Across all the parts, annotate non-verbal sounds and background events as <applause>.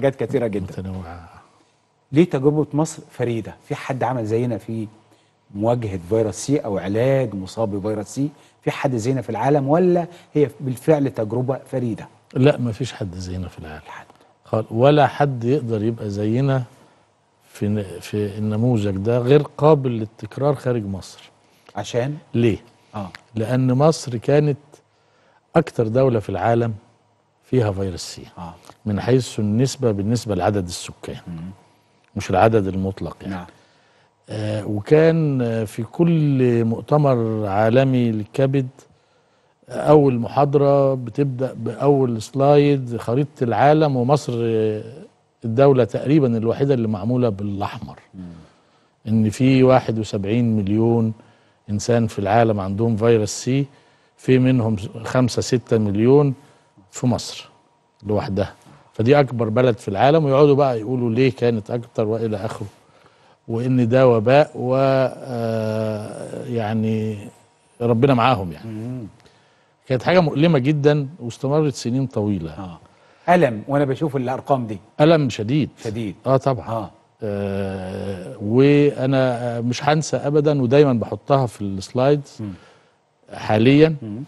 حاجات كتيره جدا متنوعه ليه تجربه مصر فريده في حد عمل زينا في مواجهه فيروس سي او علاج مصاب بفيروس سي في حد زينا في العالم ولا هي بالفعل تجربه فريده لا ما فيش حد زينا في العالم حد. ولا حد يقدر يبقى زينا في في النموذج ده غير قابل للتكرار خارج مصر عشان ليه آه. لان مصر كانت اكتر دوله في العالم فيها فيروس سي آه. من حيث النسبة بالنسبة لعدد السكان مم. مش العدد المطلق يعني نعم. آه وكان آه، في كل مؤتمر عالمي للكبد آه، أول محاضرة بتبدأ بأول سلايد خريطة العالم ومصر آه، الدولة تقريبا الوحيدة اللي معمولة بالأحمر إن في 71 مليون إنسان في العالم عندهم فيروس سي في منهم 5 6 مليون في مصر لوحدها فدي اكبر بلد في العالم ويقعدوا بقى يقولوا ليه كانت اكتر والى اخره وان ده وباء و آه، يعني ربنا معاهم يعني كانت حاجه مؤلمه جدا واستمرت سنين طويله آه. الم وانا بشوف الارقام دي الم شديد شديد اه طبعا آه. آه وانا مش هنسى ابدا ودايما بحطها في السلايدز حاليا مم.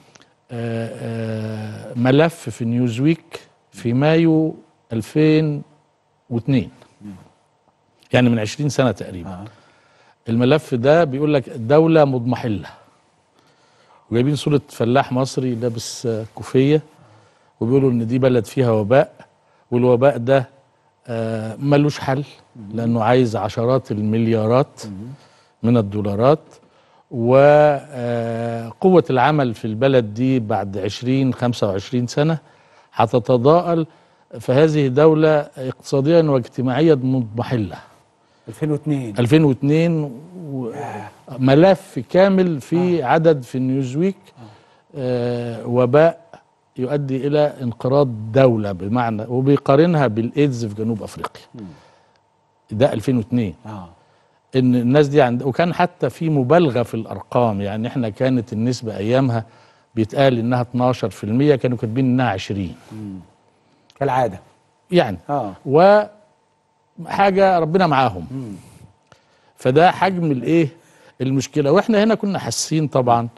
آه، آه، ملف في نيوزويك في مايو 2002 يعني من 20 سنة تقريبا آه. الملف ده بيقول لك الدولة مضمحلة وجايبين صورة فلاح مصري لابس كوفية وبيقولوا ان دي بلد فيها وباء والوباء ده ملوش حل لانه عايز عشرات المليارات من الدولارات وقوة آه، العمل في البلد دي بعد 20 25 سنة هتتضاءل فهذه دولة اقتصاديا واجتماعيا مضمحلة 2002 2002 و... ملف كامل في آه. عدد في نيوزويك آه وباء يؤدي إلى انقراض دولة بمعنى وبيقارنها بالإيدز في جنوب أفريقيا ده 2002 آه. ان الناس دي عند وكان حتى في مبالغه في الارقام يعني احنا كانت النسبه ايامها بيتقال انها 12% كانوا كاتبين انها 20 مم. كالعاده يعني اه وحاجه ربنا معاهم فده حجم الايه المشكله واحنا هنا كنا حاسين طبعا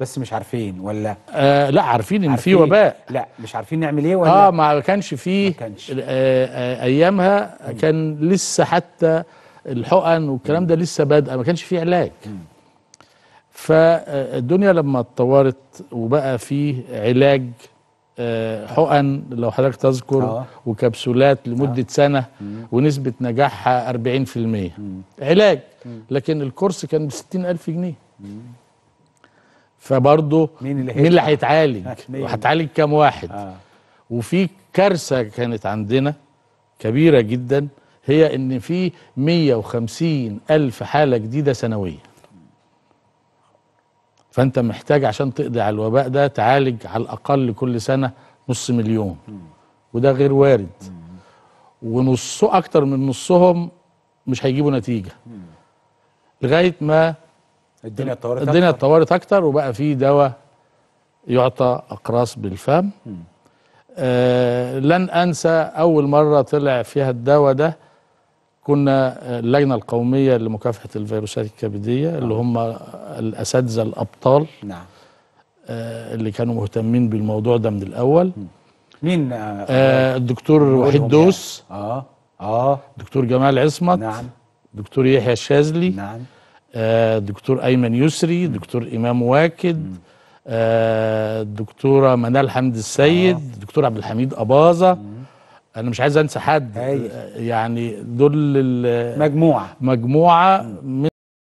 بس مش عارفين ولا آه لا عارفين ان في وباء لا مش عارفين نعمل ايه ولا اه ما كانش فيه ما كانش. آه آه ايامها مم. كان لسه حتى الحقن والكلام ده لسه بادئه ما كانش فيه علاج فالدنيا لما اتطورت وبقى فيه علاج آه، حقن لو حضرتك تذكر آه. وكبسولات لمدة آه. سنة ونسبة نجاحها 40% مم. علاج لكن الكورس كان ب 60000 جنيه فبرضه مين اللي, مين اللي هيتعالج <laughs> وهتعالج كام واحد آه. وفي كارثة كانت عندنا كبيرة جدا هي ان في 150 الف حاله جديده سنويا فانت محتاج عشان تقضي على الوباء ده تعالج على الاقل كل سنه نص مليون وده غير وارد ونصه اكتر من نصهم مش هيجيبوا نتيجه لغايه ما الدنيا اتطورت الدنيا اتطورت اكتر وبقى في دواء يعطى اقراص بالفم آه لن انسى اول مره طلع فيها الدواء ده كنا آه، اللجنه القوميه لمكافحه الفيروسات الكبديه اللي نعم. هم الاساتذه الابطال نعم آه، اللي كانوا مهتمين بالموضوع ده من الاول مين آه, آه، الدكتور وحيد يعني؟ دوس اه اه دكتور جمال عصمت نعم دكتور يحيى الشاذلي نعم آه دكتور ايمن يسري دكتور امام واكد آه دكتوره منال حمد السيد آه. دكتور عبد الحميد اباظه انا مش عايز انسى حد أيوة. يعني دول مجموعه مجموعه